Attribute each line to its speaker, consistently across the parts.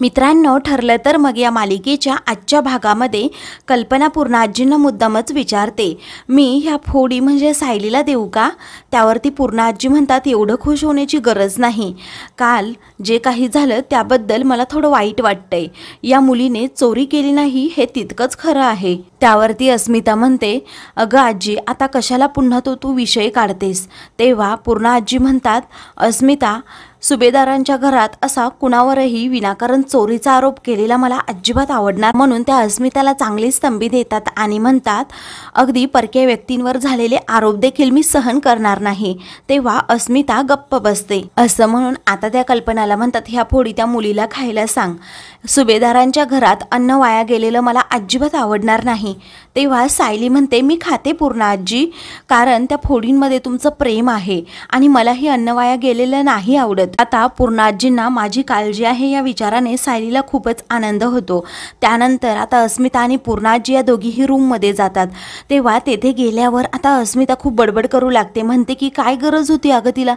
Speaker 1: मित्रांनो ठरलं तर मग या मालिकेच्या आजच्या भागामध्ये कल्पना पूर्ण आजींना मुद्दामच विचारते मी ह्या फोडी म्हणजे सायलीला देऊ का त्यावरती पूर्ण आजी म्हणतात एवढं खुश होण्याची गरज नाही काल जे काही झालं त्याबद्दल मला थोडं वाईट वाटतंय या मुलीने चोरी केली नाही हे तितकंच खरं आहे त्यावरती अस्मिता म्हणते अगं आजी आता कशाला पुन्हा तो तू विषय काढतेस तेव्हा पूर्ण आजी म्हणतात अस्मिता सुभेदारांच्या घरात असा कुणावरही विनाकारण चोरीचा आरोप केलेला मला अजिबात आवडणार म्हणून त्या अस्मिताला चांगली स्तंभी देतात आणि म्हणतात अगदी परक्या व्यक्तींवर झालेले आरोप देखील मी सहन करणार नाही तेव्हा अस्मिता गप्प बसते असं म्हणून आता त्या कल्पनाला म्हणतात ह्या फोडी त्या मुलीला खायला सांग सुभेदारांच्या घरात अन्न वाया गेलेलं मला अजिबात आवडणार नाही तेव्हा सायली म्हणते मी खाते पूर्ण आजी कारण त्या फोडींमध्ये तुमचं प्रेम आहे आणि मला अन्न वाया गेलेलं नाही आवडत आता पूर्णाजींना माझी काळजी आहे या विचाराने सायलीला खूपच आनंद होतो त्यानंतर आता अस्मिता आणि पूर्णाजी या दोघीही रूममध्ये जातात तेव्हा तेथे गेल्यावर आता अस्मिता खूप बडबड करू लागते म्हणते की काय गरज होती अगं तिला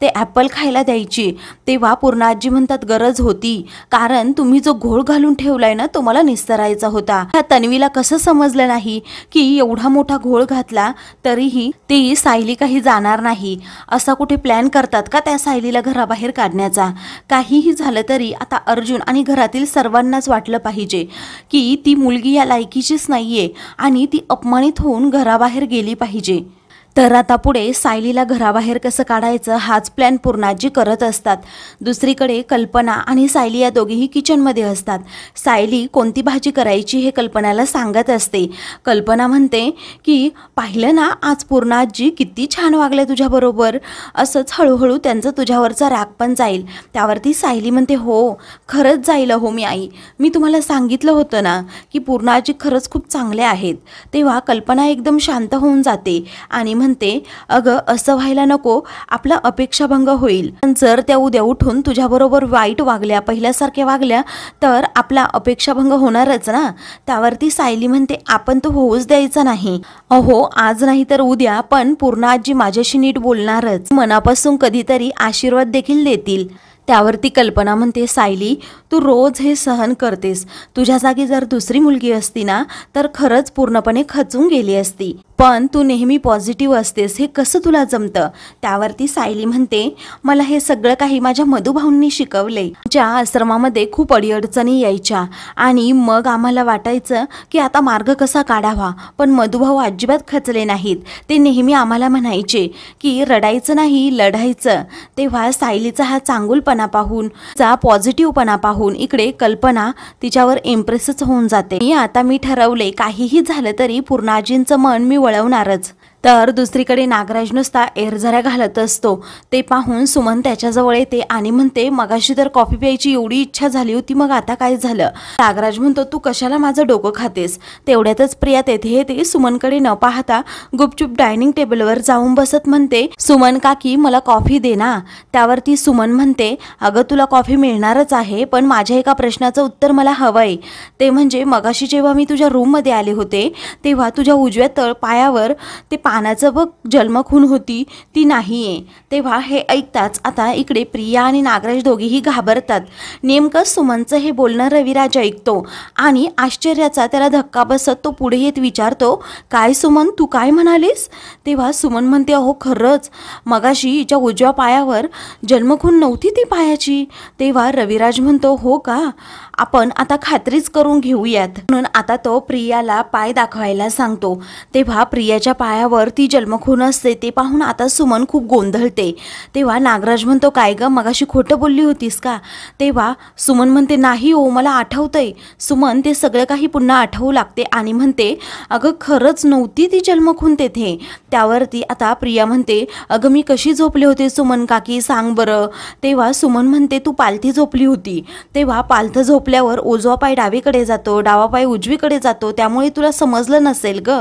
Speaker 1: ते ॲपल खायला द्यायची तेव्हा पूर्णाजी म्हणतात गरज होती कारण तुम्ही जो घोळ घालून ठेवलाय ना तो मला निस्तरायचा होता ह्या तन्वीला कसं समजलं नाही की एवढा मोठा घोळ घातला तरीही ती सायली काही जाणार नाही असा कुठे प्लॅन करतात का त्या सायलीला घराबाहेर बाहेर काढण्याचा काहीही झालं तरी आता अर्जुन आणि घरातील सर्वांनाच वाटलं पाहिजे की ती मुलगी या लायकीचीच नाहीये आणि ती अपमानित होऊन घराबाहेर गेली पाहिजे तर आता पुढे सायलीला घराबाहेर कसं काढायचं हाच प्लॅन पूर्णाजी करत असतात दुसरीकडे कल्पना आणि सायली या दोघीही किचनमध्ये असतात सायली कोणती भाजी करायची हे कल्पनाला सांगत असते कल्पना म्हणते की पाहिलं ना आज पूर्णाजी किती छान वागले तुझ्याबरोबर असंच हळूहळू त्यांचं तुझ्यावरचा राग पण जाईल त्यावरती सायली म्हणते हो खरंच जाईल हो मी आई मी तुम्हाला सांगितलं होतं ना की पूर्णाजी खरंच खूप चांगले आहेत तेव्हा कल्पना एकदम शांत होऊन जाते आणि म्हणते अगं असं व्हायला नको आपला अपेक्षाभंग होईल पण जर त्या उद्या उठून तुझ्याबरोबर वाईट वागल्या पहिल्यासारख्या वागल्या तर आपला अपेक्षाभंग होणारच ना त्यावरती सायली म्हणते आपण तो होऊच द्यायचा नाही अहो आज नाही तर उद्या पण पूर्ण आजी माझ्याशी नीट बोलणारच मनापासून कधीतरी आशीर्वाद देखील देतील त्यावरती कल्पना म्हणते सायली तू रोज हे सहन करतेस तुझ्या जागी जर दुसरी मुलगी असती ना तर खरंच पूर्णपणे खचून गेली असती पण तू नेहमी पॉझिटिव्ह असतेस हे कसं तुला जमतं त्यावरती सायली म्हणते मला हे सगळं काही माझ्या मधुभाऊंनी शिकवले ज्या आश्रमामध्ये खूप अडीअडचणी यायच्या आणि मग आम्हाला वाटायचं की आता मार्ग कसा काढावा पण मधुभाऊ अजिबात खचले नाहीत ते नेहमी आम्हाला म्हणायचे की रडायचं नाही लढायचं तेव्हा सायलीचा हा चांगुलपणा पणा पाहून चा पॉझिटिव्हपणा पाहून इकडे कल्पना तिच्यावर इम्प्रेसच होऊन जाते आता मी ठरवले काहीही झालं तरी पूर्णाजींचं मन मी वळवणारच तर दुसरीकडे नागराज नुसता एरझऱ्या घालत असतो ते पाहून सुमन त्याच्याजवळ येते आणि म्हणते मगाशी तर कॉफी प्यायची एवढी इच्छा झाली होती मग आता काय झालं नागराज म्हणतो तू कशाला माझं डोकं खातेस तेवढ्यातच प्रिया तेथे येते सुमनकडे न पाहता गुपचूप डायनिंग टेबलवर जाऊन बसत म्हणते सुमन काकी मला कॉफी दे ना त्यावरती सुमन म्हणते अगं तुला कॉफी मिळणारच आहे पण माझ्या एका प्रश्नाचं उत्तर मला हवंय ते म्हणजे मगाशी जेव्हा मी तुझ्या रूममध्ये आले होते तेव्हा तुझ्या उजव्या तळ पायावर ते आनाचं बघ जन्मखून होती ती नाही आहे तेव्हा हे ऐकताच आता इकडे प्रिया आणि नागराज दोघेही घाबरतात नेमकं सुमनचं हे बोलणं रविराज ऐकतो आणि आश्चर्याचा त्याला धक्का बसत तो पुढे येत विचारतो काय सुमन तू काय म्हणालीस तेव्हा सुमन म्हणते अहो खरंच मगाशी हिच्या उजव्या पायावर जन्मखून नव्हती ती पायाची तेव्हा रविराज म्हणतो हो का आपण आता खात्रीच करून घेऊयात म्हणून आता तो प्रियाला पाय दाखवायला सांगतो तेव्हा प्रियाच्या पायावर ती जन्मखून असते ते पाहून आता सुमन खूप गोंधळते तेव्हा नागराज म्हणतो काय ग मगाशी खोटं बोलली होतीस का तेव्हा सुमन म्हणते नाही ओ मला आठवतंय सुमन ते सगळं काही पुन्हा आठवू लागते आणि म्हणते अगं खरंच नव्हती ती जन्मखून तेथे त्यावरती आता प्रिया म्हणते अगं मी कशी झोपले होते सुमन काकी सांग बरं तेव्हा सुमन म्हणते तू पालथी झोपली होती तेव्हा पालथं झोप झोपल्यावर उजवा पाय डावीकडे जातो डावा पाय उजवीकडे जातो त्यामुळे तुला समजलं नसेल ग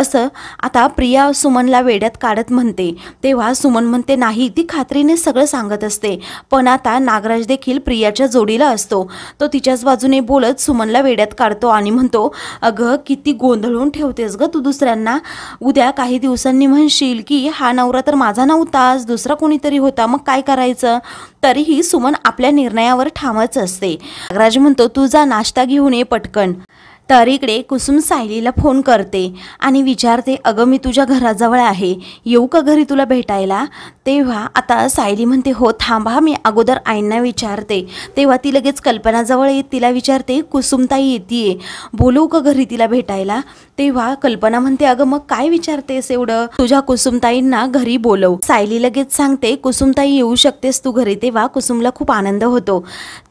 Speaker 1: असं आता प्रिया सुमनला वेड्यात काढत म्हणते तेव्हा सुमन म्हणते नाही ती खात्रीने सगळं सांगत असते पण आता नागराज देखील प्रियाच्या जोडीला असतो तो तिच्याच बाजूने बोलत सुमनला वेड्यात काढतो आणि म्हणतो अगं किती गोंधळून ठेवतेस ग तू दुसऱ्यांना उद्या काही दिवसांनी म्हणशील की हा नवरा तर माझा नव्हताच दुसरा कोणीतरी होता मग काय करायचं तरीही सुमन आपल्या निर्णयावर ठामच असते नागराज म्हणतो तुझा नाश्ता घेऊन ये पटकन तर इकडे कुसुम सायलीला फोन करते आणि विचारते अगं मी तुझ्या घराजवळ आहे येऊ का घरी तुला भेटायला तेव्हा आता सायली म्हणते हो थांबा मी अगोदर आईंना विचारते तेव्हा ती लगेच कल्पनाजवळ येत तिला विचारते कुसुमताई येते बोलवू का घरी तिला भेटायला तेव्हा कल्पना म्हणते अगं मग काय विचारतेस एवढं तुझ्या कुसुमताईंना घरी बोलव सायली लगेच सांगते कुसुमताई येऊ शकतेस तू घरी तेव्हा कुसुमला खूप आनंद होतो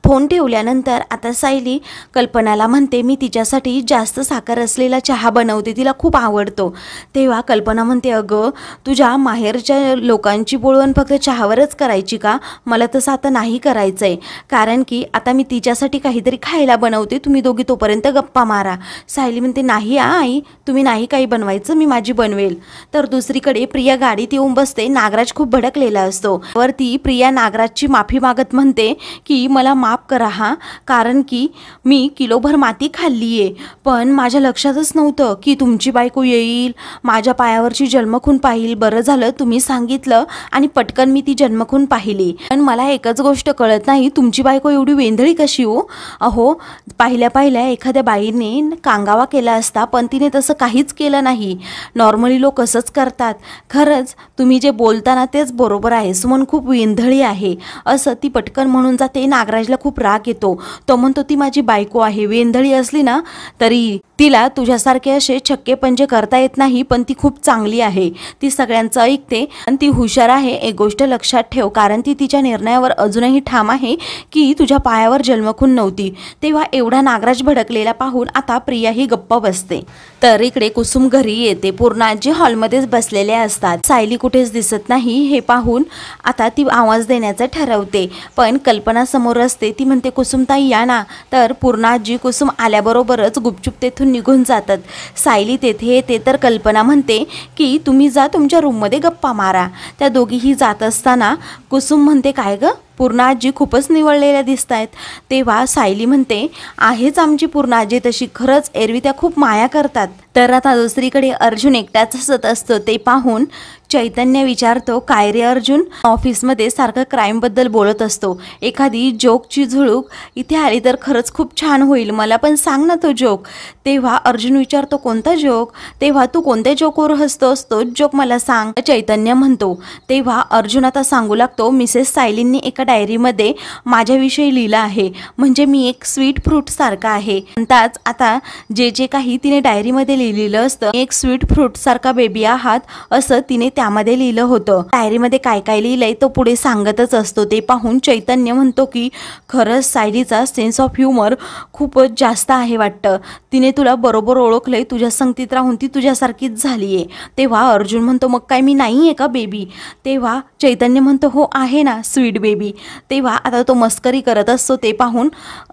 Speaker 1: फोन ठेवल्यानंतर आता सायली कल्पनाला म्हणते मी तिच्यासाठी ती जास्त साखर असलेला चहा बनवते तिला खूप आवडतो तेव्हा कल्पना म्हणते अगं तुझ्या माहेरच्या लोकांची बोळवण फक्त चहावरच करायची का मला तसं आता नाही करायचं आहे कारण की आता मी तिच्यासाठी काहीतरी खायला बनवते तुम्ही दोघी तोपर्यंत गप्पा मारा सायली म्हणते नाही आ आई तुम्ही नाही काही बनवायचं मी माझी बनवेल तर दुसरीकडे प्रिया गाडीत येऊन बसते नागराज खूप भडकलेला असतो वर ती प्रिया नागराजची माफी मागत म्हणते की मला माफ करा हा कारण की मी किलोभर माती खाल्ली आहे पण माझ्या लक्षातच नव्हतं की तुमची बायको येईल माझ्या पायावरची जन्मखून पाहिल बरं झालं तुम्ही सांगितलं आणि पटकन मी ती जन्मखून पाहिली पण मला एकच गोष्ट कळत नाही तुमची बायको एवढी वेंधळी कशी हो अहो पाहिल्या पाहिल्या एखाद्या बाईने कांगावा केला असता पण तिने तसं काहीच केलं नाही नॉर्मली लोक असंच करतात खरंच तुम्ही जे बोलताना तेच बरोबर आहे सुमन खूप वेंधळी आहे असं ती पटकन म्हणून जाते नागराजला खूप राग येतो तो म्हणतो ती माझी बायको आहे वेंधळी असली ना तरी तिला तुझ्यासारखे असे छक्के पंजे करता येत नाही पण ती खूप चांगली आहे ती सगळ्यांचं ऐकते आणि ती हुशार आहे एक गोष्ट लक्षात ठेव कारण ती तिच्या निर्णयावर अजूनही ठाम आहे की तुझ्या पायावर जन्मखून नव्हती तेव्हा एवढा नागराज भडकलेला पाहून आता प्रिया ही गप्प बसते तर इकडे कुसुम घरी येते पूर्ण आजी हॉलमध्येच बसलेले असतात सायली कुठेच दिसत नाही हे पाहून आता ती आवाज देण्याचं ठरवते पण कल्पना समोर असते ती म्हणते कुसुमताई या ना तर पूर्ण आजी कुसुम आल्याबरोबरच गुपचुप गुपचूप तेथून निघून जातात सायली तेथे ते तर कल्पना म्हणते की तुम्ही जा तुमच्या रूममध्ये गप्पा मारा त्या दोघीही जात असताना कुसुम म्हणते काय गं पूर्ण आजी खूपच निवडलेल्या दिसत आहेत तेव्हा सायली म्हणते आहेच आमची पूर्ण आजी तशी खरंच एरवी त्या खूप माया करतात तर आता दुसरीकडे अर्जुन एकटाच हसत असतो ते पाहून चैतन्य विचारतो काय रे अर्जुन ऑफिसमध्ये सारखं क्राईमबद्दल बोलत असतो एखादी जोकची झुळूक इथे आली तर खरंच खूप छान होईल मला पण सांग ना तो जोक तेव्हा अर्जुन विचारतो कोणता जोक तेव्हा तू कोणत्या जोकवर हसतो असतो जोक मला सांग चैतन्य म्हणतो तेव्हा अर्जुन आता सांगू लागतो मिसेस सायलींनी एका डायरीमध्ये माझ्याविषयी लिहिलं आहे म्हणजे मी एक स्वीट फ्रूट सारखा आहे म्हणताच आता जे जे काही तिने डायरीमध्ये लिहिलं लिहिलेलं असतं एक स्वीट फ्रूट सारखा बेबी आहात असं तिने त्यामध्ये लिहिलं होतं डायरीमध्ये काय काय लिहिलंय तो पुढे सांगतच असतो ते पाहून चैतन्य म्हणतो की खरंच सायरीचा सेन्स ऑफ ह्युमर खूपच जास्त आहे वाटतं तिने तुला बरोबर ओळखलंय तुझ्या संगतीत राहून ती तुझ्यासारखीच झाली तेव्हा अर्जुन म्हणतो मग काय मी नाही का बेबी तेव्हा चैतन्य म्हणतो हो आहे ना स्वीट बेबी तेव्हा आता तो मस्करी करत असतो ते पाहून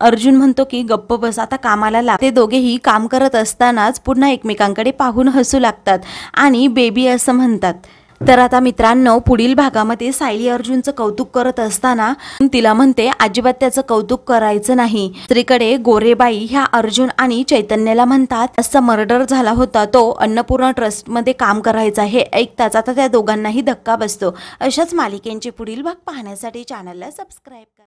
Speaker 1: अर्जुन म्हणतो की गप्प बस आता कामाला लाग ते दोघेही काम करत असतानाच पुन्हा एक एकमेकांकडे पाहून हसू लागतात आणि बेबी असं म्हणतात तर आता मित्रांनो पुढील भागामध्ये सायली अर्जुनचं कौतुक करत असताना तिला म्हणते अजिबात त्याचं कौतुक करायचं नाही स्त्रीकडे गोरेबाई ह्या अर्जुन आणि चैतन्याला म्हणतात असा मर्डर झाला होता तो अन्नपूर्णा ट्रस्टमध्ये काम करायचा हे ऐकताच आता त्या दोघांनाही धक्का बसतो अशाच मालिकेंचे पुढील भाग पाहण्यासाठी चॅनलला सबस्क्राईब करा